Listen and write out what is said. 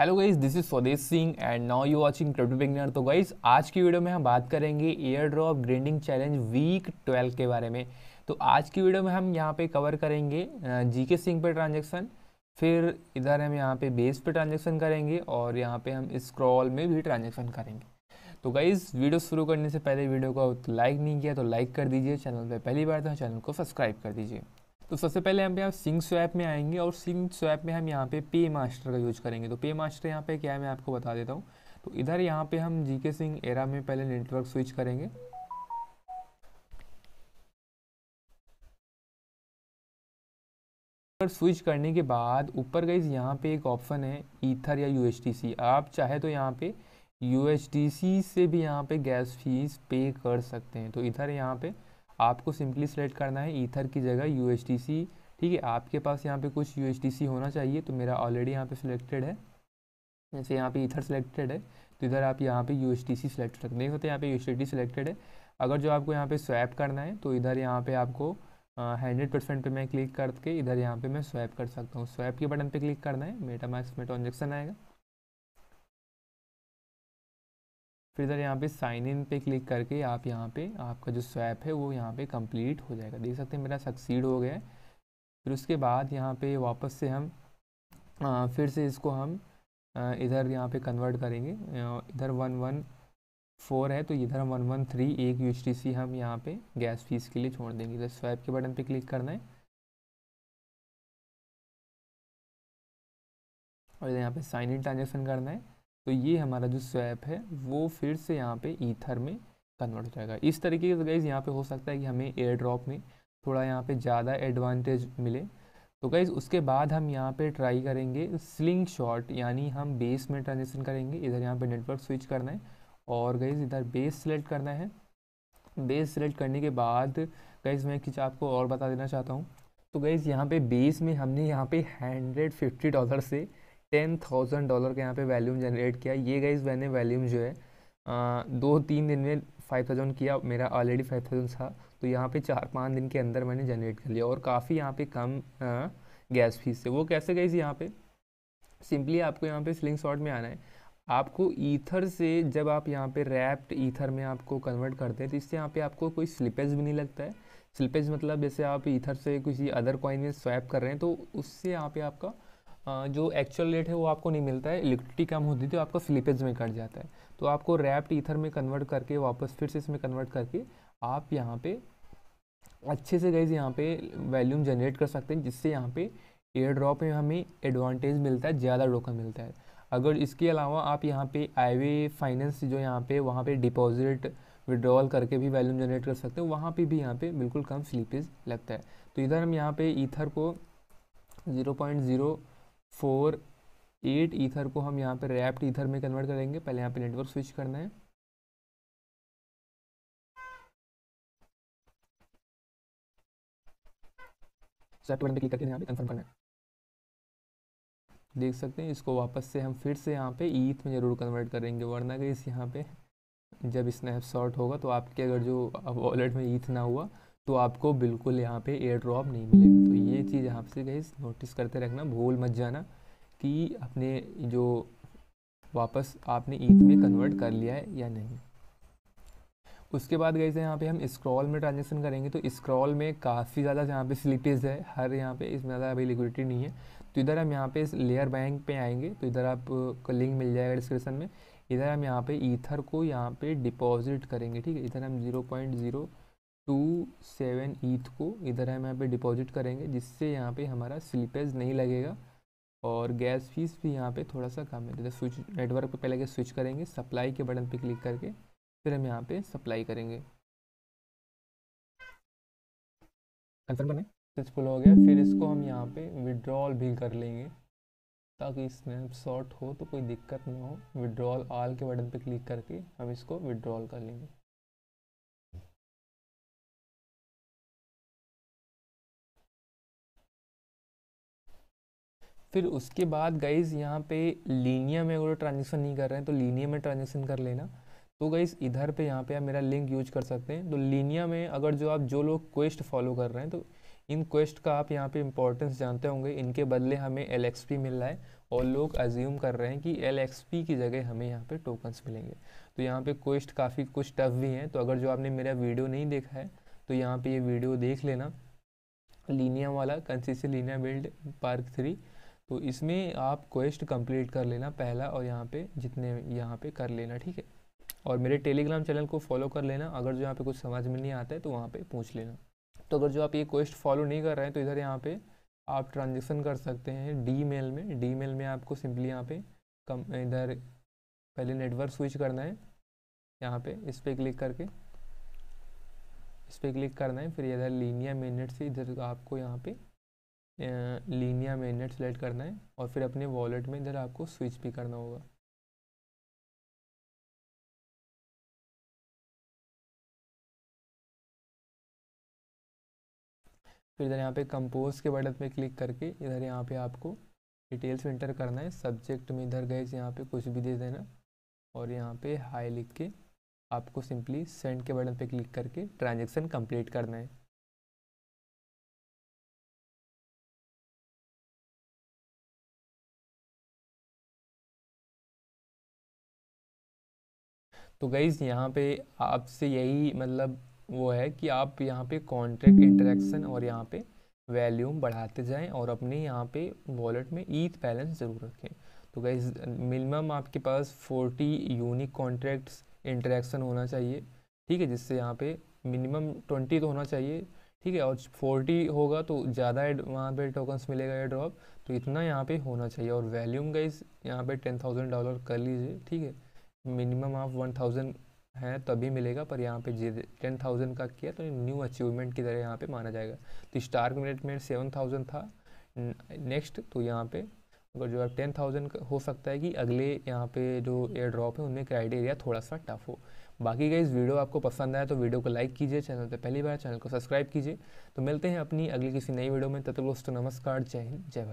hello guys this is Swadesh Singh and now you watching crypto beginner तो guys आज की video में हम बात करेंगे airdrop grading challenge week 12 के बारे में तो आज की वीडियो में हम यहाँ पे कवर करेंगे जीके सिंह पे ट्रांजेक्शन फिर इधर हम यहाँ पे बेस पे ट्रांजेक्शन करेंगे और यहाँ पे हम स्क्रॉल में भी ट्रांजेक्शन करेंगे तो गाइज वीडियो शुरू करने से पहले वीडियो को लाइक नहीं किया तो लाइक कर दीजिए चैनल पर पहली बार तो चैनल को सब्सक्राइब कर दीजिए तो सबसे पहले हम यहाँ सिंग स्वैप में आएंगे और सिंग स्वैप में हम यहाँ पे पे मास्टर का यूज करेंगे तो पे मास्टर यहाँ पे क्या है मैं आपको बता देता हूँ तो इधर यहाँ पे हम जीके सिंह एरा में पहले नेटवर्क स्विच करेंगे स्विच करने के बाद ऊपर गई यहाँ पे एक ऑप्शन है ईथर या यू आप चाहे तो यहाँ पे यू से भी यहाँ पे गैस फीस पे कर सकते हैं तो इधर यहाँ पे आपको सिंपली सेलेक्ट करना है ईथर की जगह यू ठीक है आपके पास यहाँ पे कुछ यू होना चाहिए तो मेरा ऑलरेडी यहाँ पे सिलेक्टेड है जैसे यहाँ पे ईथर सिलेक्टेड है तो इधर आप यहाँ पे U H T C select कर देख सकते यहाँ पे यू सिलेक्टेड है अगर जो आपको यहाँ पे स्वैप करना है तो इधर यहाँ पे आपको हंड्रेड परसेंट पर मैं क्लिक करके इधर यहाँ पे मैं स्वैप कर सकता हूँ स्वैप के बटन पे क्लिक करना है मेटामैक्स में ट्रांजेक्शन आएगा फिर इधर यहाँ पे साइन इन पे क्लिक करके आप यहाँ पे आपका जो स्वैप है वो यहाँ पे कंप्लीट हो जाएगा देख सकते हैं मेरा सक्सीड हो गया है फिर उसके बाद यहाँ पे वापस से हम आ, फिर से इसको हम आ, इधर यहाँ पे कन्वर्ट करेंगे इधर वन वन फोर है तो इधर हम वन वन थ्री एक यू हम यहाँ पे गैस फीस के लिए छोड़ देंगे इधर स्वैप के बटन पर क्लिक करना है और इधर यहाँ पर साइन इन ट्रांजेक्शन करना है तो ये हमारा जो स्वैप है वो फिर से यहाँ पे ईथर में कन्वर्ट हो जाएगा इस तरीके से गाइज यहाँ पे हो सकता है कि हमें एयर ड्रॉप में थोड़ा यहाँ पे ज़्यादा एडवांटेज मिले तो गाइज उसके बाद हम यहाँ पे ट्राई करेंगे स्लिंग शॉट यानी हम बेस में ट्रांजेक्शन करेंगे इधर यहाँ पर नेटवर्क स्विच करना है और गाइज इधर बेस सेलेक्ट करना है बेस सेलेक्ट करने के बाद गाइज मैं कुछ आपको और बता देना चाहता हूँ तो गाइज़ यहाँ पे बेस में हमने यहाँ पे हंड्रेड फिफ्टी डॉलर से टेन थाउजेंड डॉलर का यहाँ पे वैल्यूम जनरेट किया ये गाइज मैंने वैल्यूम जो है आ, दो तीन दिन में फाइव थाउजेंड किया मेरा ऑलरेडी फाइव थाउजेंड था तो यहाँ पे चार पाँच दिन के अंदर मैंने जनरेट कर लिया और काफ़ी यहाँ पे कम आ, गैस फीस से वो कैसे गई यहाँ पे सिंपली आपको यहाँ पे स्लिंग शॉट में आना है आपको ईथर से जब आप यहाँ पे रैप्ड ईथर में आपको कन्वर्ट करते हैं तो इससे यहाँ पे आपको कोई स्लिपेज भी नहीं लगता है स्लिपेज मतलब जैसे आप ईथर से किसी अदर कॉइन में स्वैप कर रहे हैं तो उससे यहाँ पे आपका जो एक्चुअल रेट है वो आपको नहीं मिलता है इलेक्ट्रिसिटी कम होती तो आपका स्लिपेज में कट जाता है तो आपको रैप्ड ईथर में कन्वर्ट करके वापस फिर से इसमें कन्वर्ट करके आप यहाँ पे अच्छे से गए यहाँ पे वैल्यूम जनरेट कर सकते हैं जिससे यहाँ पे एयर ड्रॉप में हमें एडवांटेज मिलता है ज़्यादा रोका मिलता है अगर इसके अलावा आप यहाँ पे आई फाइनेंस जो यहाँ पे वहाँ पे डिपॉजिट विड्रॉल करके भी वैल्यूम जनरेट कर सकते हो वहाँ पे भी यहाँ पे बिल्कुल कम स्लीपेज लगता है तो इधर हम यहाँ पे ईथर को zero point zero four eight ether को हम यहाँ पे रैप्ड ईथर में कन्वर्ट करेंगे पहले यहाँ पे नेटवर्क स्विच करना है कंफर्म करना है देख सकते हैं इसको वापस से हम फिर से यहाँ पे ईथ में ज़रूर कन्वर्ट करेंगे वरना कि इस यहाँ पे जब स्नैपशॉट होगा तो आपके अगर जो वॉलेट में ईथ ना हुआ तो आपको बिल्कुल यहाँ पे एयर ड्रॉप नहीं मिलेगा तो ये चीज़ यहाँ से गई नोटिस करते रखना भूल मत जाना कि अपने जो वापस आपने ईथ में कन्वर्ट कर लिया है या नहीं उसके बाद थे यहाँ पे हम स्क्रॉल में ट्रांजेक्शन करेंगे तो स्क्रॉल में काफ़ी ज़्यादा यहाँ पे स्लिपेज है हर यहाँ पे इसमें ज़्यादा अभी लिक्विडिटी नहीं है तो इधर हम यहाँ पे इस लेयर बैंक पे आएंगे तो इधर आपको लिंक मिल जाएगा डिस्क्रिप्शन में इधर हम यहाँ पे ईथर को यहाँ पे डिपॉजिट करेंगे ठीक है इधर हम zero point zero two seven eth को इधर हम यहाँ पे डिपॉजिट करेंगे जिससे यहाँ पे हमारा स्लिपेज नहीं लगेगा और गैस फीस भी यहाँ पे थोड़ा सा कम है जैसे स्विच नेटवर्क पे पहले के स्विच करेंगे सप्लाई के बटन पे क्लिक करके फिर हम यहाँ पे सप्लाई करेंगे कंसर्न बने सक्सेसफुल हो गया फिर इसको हम यहाँ पे विड्रॉल भी कर लेंगे ताकि स्नैप शॉट हो तो कोई दिक्कत ना हो विड्रॉल आल के बटन पर क्लिक करके हम इसको विड्रॉल कर लेंगे फिर उसके बाद गाइज यहाँ पे लीनिया में अगर ट्रांजेक्शन नहीं कर रहे हैं तो लीनिया में ट्रांजेक्शन कर लेना तो गाइज इधर पे यहाँ पे आप मेरा लिंक यूज कर सकते हैं तो लीनिया में अगर जो आप जो लोग क्वेस्ट फॉलो कर रहे हैं तो इन क्वेस्ट का आप यहाँ पे इंपॉर्टेंस जानते होंगे इनके बदले हमें एल मिल रहा है और लोग अज्यूम कर रहे हैं कि एल की जगह हमें यहाँ पर टोकन्स मिलेंगे तो यहाँ पर क्वेस्ट काफ़ी कुछ टफ भी हैं तो अगर जो आपने मेरा वीडियो नहीं देखा है तो यहाँ पर ये वीडियो देख लेना लीनिया वाला कंसिस लीनिया बिल्ड पार्क थ्री तो इसमें आप क्वेस्ट कंप्लीट कर लेना पहला और यहाँ पे जितने यहाँ पे कर लेना ठीक है और मेरे टेलीग्राम चैनल को फॉलो कर लेना अगर जो यहाँ पे कुछ समझ में नहीं आता है तो वहाँ पे पूछ लेना तो अगर जो आप ये क्वेस्ट फॉलो नहीं कर रहे हैं तो इधर यहाँ पे आप ट्रांजेक्शन कर सकते हैं डी मेल में डी मेल में आपको सिंपली यहाँ पे कम इधर पहले नेटवर्क स्विच करना है यहाँ पे इस पर क्लिक करके इस पर क्लिक करना है फिर इधर लीनिया मिनट से इधर आपको यहाँ पे लीनिया मेननेट सेलेक्ट करना है और फिर अपने वॉलेट में इधर आपको स्विच भी करना होगा फिर इधर यहाँ पे कंपोज के बटन पे क्लिक करके इधर यहाँ पे आपको डिटेल्स इंटर करना है सब्जेक्ट में इधर गए यहाँ पे कुछ भी दे देना और यहाँ पे हाई लिख के आपको सिंपली सेंड के बटन पे क्लिक करके ट्रांजेक्शन कंप्लीट करना है तो गाइज़ यहाँ पे आपसे यही मतलब वो है कि आप यहाँ पे कॉन्ट्रैक्ट इंटरेक्शन और यहाँ पे वैल्यूम बढ़ाते जाएं और अपने यहाँ पे वॉलेट में ईथ बैलेंस ज़रूर रखें तो गाइज मिनिमम आपके पास 40 यूनिक कॉन्ट्रैक्ट्स इंटरेक्शन होना चाहिए ठीक है जिससे यहाँ पे मिनिमम 20 तो होना चाहिए ठीक है और 40 होगा तो ज़्यादा वहाँ पर टोकन्स मिलेगा या ड्रॉप तो इतना यहाँ पे होना चाहिए और वैल्यूम गाइज यहाँ पे थाउजेंड डॉलर कर लीजिए ठीक है मिनिमम आप वन थाउजेंड है तभी मिलेगा पर यहाँ पे टेन थाउजेंड का किया तो न्यू अचीवमेंट की तरह यहाँ पे माना जाएगा तो स्टार मिनट में सेवन थाउजेंड था नेक्स्ट तो यहाँ पे अगर जो है टेन थाउजेंड हो सकता है कि अगले यहाँ पे जो एयर ड्रॉप है उनमें क्राइटेरिया थोड़ा सा टफ हो बाकी का इस वीडियो आपको पसंद आया तो वीडियो को लाइक कीजिए चैनल पर पहली बार चैनल को सब्सक्राइब कीजिए तो मिलते हैं अपनी अगली किसी नई वीडियो में तब तक दोस्तों नमस्कार जय हिंद जय भारत